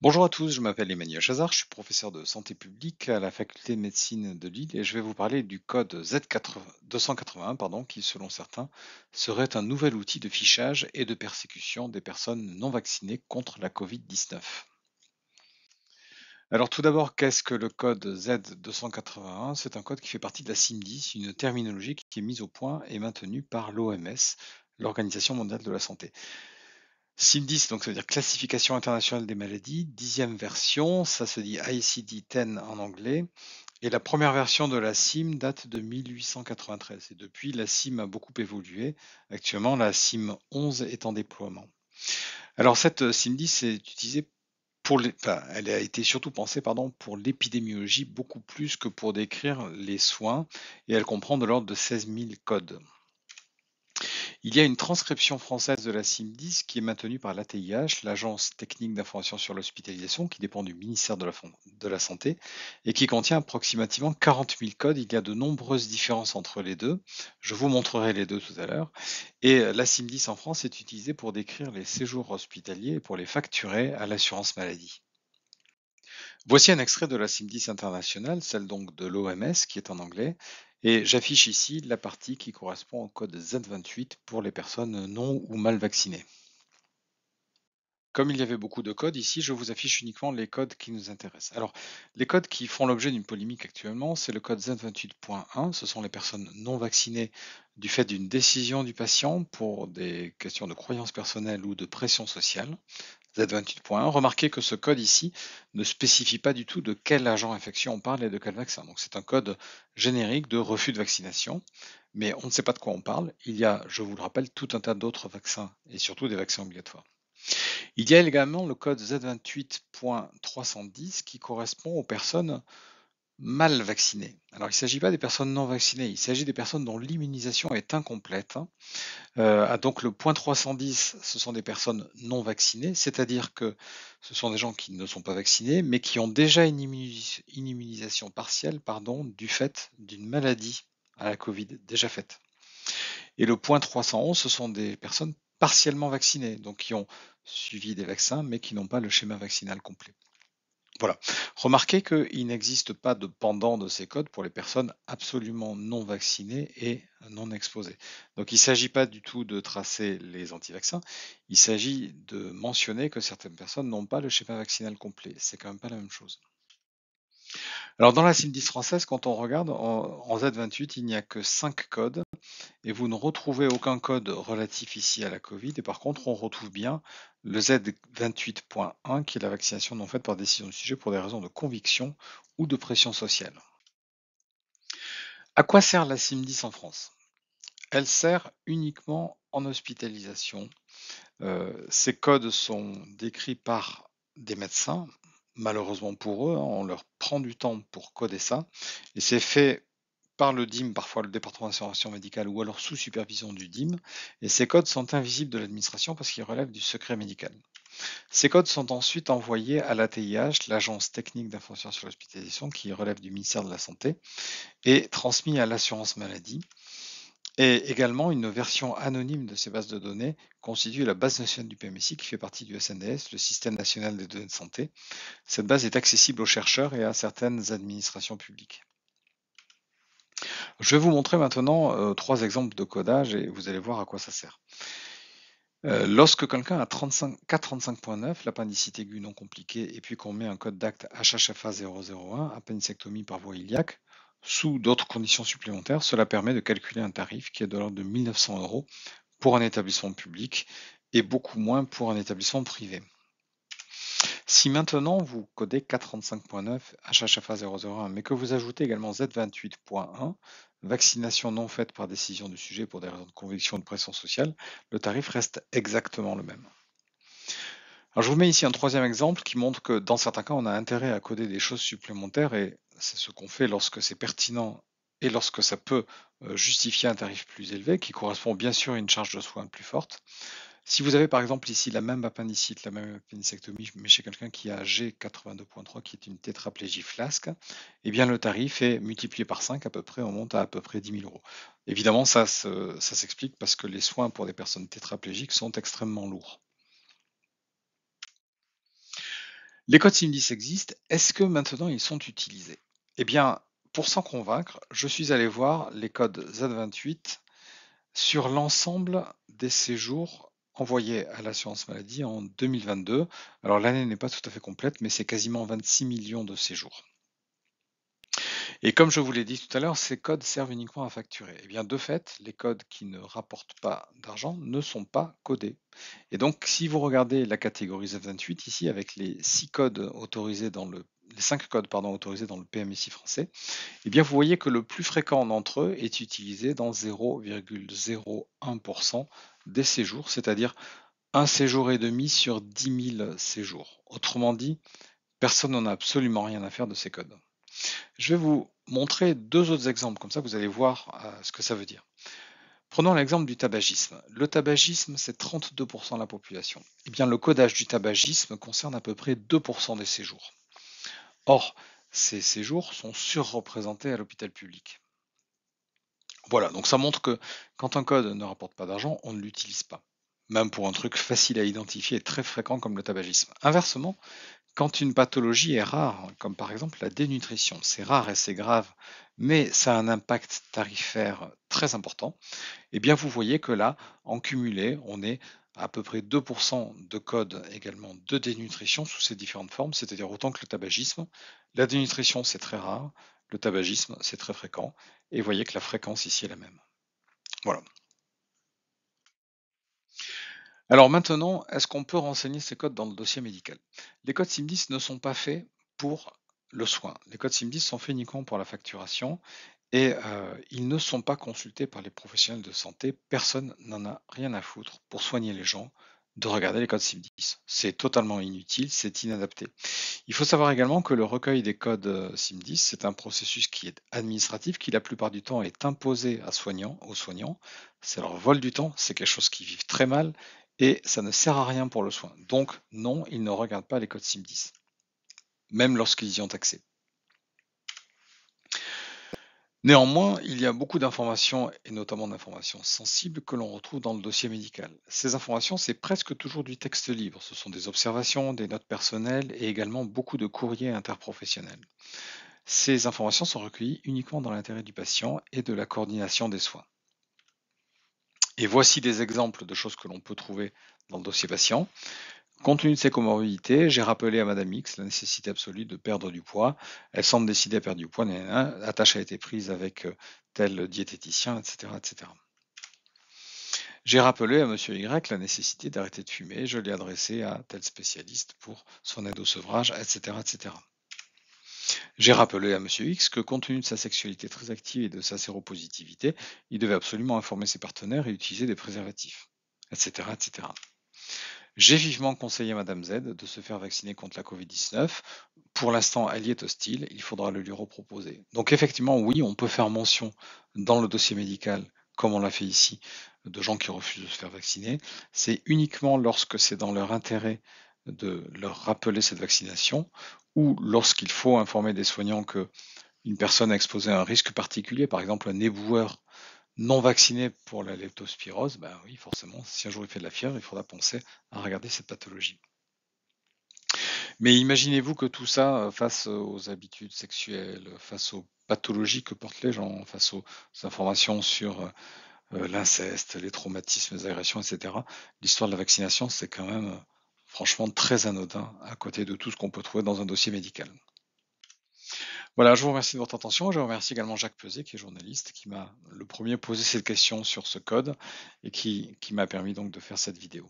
Bonjour à tous, je m'appelle Emmanuel Chazard, je suis professeur de santé publique à la faculté de médecine de Lille et je vais vous parler du code Z281 pardon, qui, selon certains, serait un nouvel outil de fichage et de persécution des personnes non vaccinées contre la Covid-19. Alors tout d'abord, qu'est-ce que le code Z281 C'est un code qui fait partie de la CIM10, une terminologie qui est mise au point et maintenue par l'OMS, l'Organisation mondiale de la santé. CIMDIS, donc ça veut dire Classification internationale des maladies, dixième version, ça se dit ICD-10 en anglais. Et la première version de la CIM date de 1893. Et depuis, la CIM a beaucoup évolué. Actuellement, la CIM 11 est en déploiement. Alors, cette euh, CIM-10 est utilisée pour les, elle a été surtout pensée pardon, pour l'épidémiologie beaucoup plus que pour décrire les soins. Et elle comprend de l'ordre de 16 000 codes. Il y a une transcription française de la CIM10 qui est maintenue par l'ATIH, l'Agence technique d'information sur l'hospitalisation, qui dépend du ministère de la, Santé, et qui contient approximativement 40 000 codes. Il y a de nombreuses différences entre les deux. Je vous montrerai les deux tout à l'heure. Et euh, la CIM10 en France est utilisée pour décrire les séjours hospitaliers et pour les facturer à l'assurance maladie. Voici un extrait de la CIM10 internationale, celle donc de l'OMS qui est en anglais, et j'affiche ici la partie qui correspond au code Z28 pour les personnes non ou mal vaccinées. Comme il y avait beaucoup de codes ici, je vous affiche uniquement les codes qui nous intéressent. Alors, les codes qui font l'objet d'une polémique actuellement, c'est le code Z28.1. Ce sont les personnes non vaccinées du fait d'une décision du patient pour des questions de croyances personnelles ou de pression sociale. Z28.1, remarquez que ce code ici ne spécifie pas du tout de quel agent infection on parle et de quel vaccin. Donc c'est un code générique de refus de vaccination, mais on ne sait pas de quoi on parle. Il y a, je vous le rappelle, tout un tas d'autres vaccins et surtout des vaccins obligatoires. Il y a également le code Z28.310 qui correspond aux personnes mal vaccinés. Alors, il ne s'agit pas des personnes non vaccinées, il s'agit des personnes dont l'immunisation est incomplète. Hein. Euh, donc, le point 310, ce sont des personnes non vaccinées, c'est-à-dire que ce sont des gens qui ne sont pas vaccinés, mais qui ont déjà une, une immunisation partielle pardon, du fait d'une maladie à la Covid déjà faite. Et le point 311, ce sont des personnes partiellement vaccinées, donc qui ont suivi des vaccins, mais qui n'ont pas le schéma vaccinal complet. Voilà. Remarquez qu'il n'existe pas de pendant de ces codes pour les personnes absolument non vaccinées et non exposées. Donc il ne s'agit pas du tout de tracer les antivaccins, il s'agit de mentionner que certaines personnes n'ont pas le schéma vaccinal complet. C'est quand même pas la même chose. Alors dans la 10 française, quand on regarde, en, Z28, il n'y a que cinq codes et vous ne retrouvez aucun code relatif ici à la Covid. Et par contre, on retrouve bien le Z28.1 qui est la vaccination non faite par décision du sujet pour des raisons de conviction ou de pression sociale. À quoi sert la CIM10 en France Elle sert uniquement en hospitalisation. Euh, ces codes sont décrits par des médecins, malheureusement pour eux, hein, on leur prend du temps pour coder ça, et c'est fait par le DIM, parfois le département d'assurance médicale, ou alors sous supervision du DIM, et ces codes sont invisibles de l'administration parce qu'ils relèvent du secret médical. Ces codes sont ensuite envoyés à l'ATIH, l'Agence technique d'information sur l'hospitalisation, qui relève du ministère de la Santé, et transmis à l'assurance maladie. Et également, une version anonyme de ces bases de données constitue la base nationale du PMSI qui fait partie du SNDS, le Système national des données de santé. Cette base est accessible aux chercheurs et à certaines administrations publiques. Je vais vous montrer maintenant euh, trois exemples de codage et vous allez voir à quoi ça sert. Euh, lorsque quelqu'un a 435.9, l'appendicite aiguë non compliquée, et puis qu'on met un code d'acte HHFA 001, appendicectomie par voie iliaque, sous d'autres conditions supplémentaires, cela permet de calculer un tarif qui est de l'ordre de 1900 euros pour un établissement public et beaucoup moins pour un établissement privé. Si maintenant vous codez 435.9 HHFA001, mais que vous ajoutez également Z28.1, vaccination non faite par décision du sujet pour des raisons de conviction ou de pression sociale, le tarif reste exactement le même. Alors je vous mets ici un troisième exemple qui montre que dans certains cas, on a intérêt à coder des choses supplémentaires et c'est ce qu'on fait lorsque c'est pertinent et lorsque ça peut euh, justifier un tarif plus élevé qui correspond bien sûr à une charge de soins plus forte. Si vous avez par exemple ici la même appendicite, la même appendicectomie, mais chez quelqu'un qui a G82.3, qui est une tétraplégie flasque, eh bien le tarif est multiplié par 5 à peu près, on monte à à peu près 10 000 euros. Évidemment, ça, s'explique parce que les soins pour des personnes tétraplégiques sont extrêmement lourds. Les codes SIMDIS existent, est-ce que maintenant ils sont utilisés Eh bien, pour s'en convaincre, je suis allé voir les codes Z28 sur l'ensemble des séjours Envoyé à l'assurance maladie en 2022. Alors l'année n'est pas tout à fait complète, mais c'est quasiment 26 millions de séjours. Et comme je vous l'ai dit tout à l'heure, ces codes servent uniquement à facturer. Et eh bien de fait, les codes qui ne rapportent pas d'argent ne sont pas codés. Et donc si vous regardez la catégorie Z28 ici avec les six codes autorisés dans le les cinq codes pardon, autorisés dans le PMSI français, et eh bien vous voyez que le plus fréquent d'entre eux est utilisé dans 0,01% des séjours, c'est-à-dire un séjour et demi sur 10 000 séjours. Autrement dit, personne n'en a absolument rien à faire de ces codes. Je vais vous montrer deux autres exemples, comme ça vous allez voir euh, ce que ça veut dire. Prenons l'exemple du tabagisme. Le tabagisme, c'est 32% de la population. Eh bien, le codage du tabagisme concerne à peu près 2% des séjours. Or, ces séjours sont surreprésentés à l'hôpital public. Voilà, donc ça montre que quand un code ne rapporte pas d'argent, on ne l'utilise pas. Même pour un truc facile à identifier et très fréquent comme le tabagisme. Inversement, quand une pathologie est rare, comme par exemple la dénutrition, c'est rare et c'est grave, mais ça a un impact tarifaire très important, et eh bien vous voyez que là, en cumulé, on est à peu près 2% de codes également de dénutrition sous ces différentes formes, c'est-à-dire autant que le tabagisme. La dénutrition, c'est très rare le tabagisme, c'est très fréquent. Et vous voyez que la fréquence ici est la même. Voilà. Alors maintenant, est-ce qu'on peut renseigner ces codes dans le dossier médical Les codes SIM10 ne sont pas faits pour le soin. Les codes SIM10 sont faits uniquement pour la facturation et euh, ils ne sont pas consultés par les professionnels de santé. Personne n'en a rien à foutre pour soigner les gens de regarder les codes SIM10. C'est totalement inutile, c'est inadapté. Il faut savoir également que le recueil des codes SIM10, euh, c'est un processus qui est administratif, qui la plupart du temps est imposé à soignants, aux soignants. C'est leur vol du temps, c'est quelque chose qu'ils vivent très mal et ça ne sert à rien pour le soin. Donc non, ils ne regardent pas les codes SIM10, même lorsqu'ils y ont accès. Néanmoins, il y a beaucoup d'informations, et notamment d'informations sensibles, que l'on retrouve dans le dossier médical. Ces informations, c'est presque toujours du texte libre. Ce sont des observations, des notes personnelles et également beaucoup de courriers interprofessionnels. Ces informations sont recueillies uniquement dans l'intérêt du patient et de la coordination des soins. Et voici des exemples de choses que l'on peut trouver dans le dossier patient. Compte tenu de ses comorbidités, j'ai rappelé à Madame X la nécessité absolue de perdre du poids. Elle semble décider à perdre du poids, la tâche a été prise avec euh, tel diététicien, etc. etc. J'ai rappelé à Monsieur Y la nécessité d'arrêter de fumer, je l'ai adressé à tel spécialiste pour son aide au sevrage, etc. etc. J'ai rappelé à Monsieur X que compte tenu de sa sexualité très active et de sa séropositivité, il devait absolument informer ses partenaires et utiliser des préservatifs, etc. etc. J'ai vivement conseillé Madame Z de se faire vacciner contre la Covid-19. Pour l'instant, elle y est hostile, il faudra le lui reproposer. Donc effectivement, oui, on peut faire mention dans le dossier médical, comme on l'a fait ici, de gens qui refusent de se faire vacciner. C'est uniquement lorsque c'est dans leur intérêt de leur rappeler cette vaccination ou lorsqu'il faut informer des soignants que une personne a exposé à un risque particulier, par exemple un éboueur non vacciné pour la leptospirose, ben oui, forcément, si un jour il fait de la fièvre, il faudra penser à regarder cette pathologie. Mais imaginez-vous que tout ça, euh, face aux habitudes sexuelles, face aux pathologies que portent les gens, face aux informations sur euh, l'inceste, les traumatismes, les agressions, etc., l'histoire de la vaccination, c'est quand même euh, franchement très anodin à côté de tout ce qu'on peut trouver dans un dossier médical. Voilà, je vous remercie de votre attention. Je remercie également Jacques Peset, qui est journaliste, qui m'a le premier posé cette question sur ce code et qui, qui m'a permis donc de faire cette vidéo.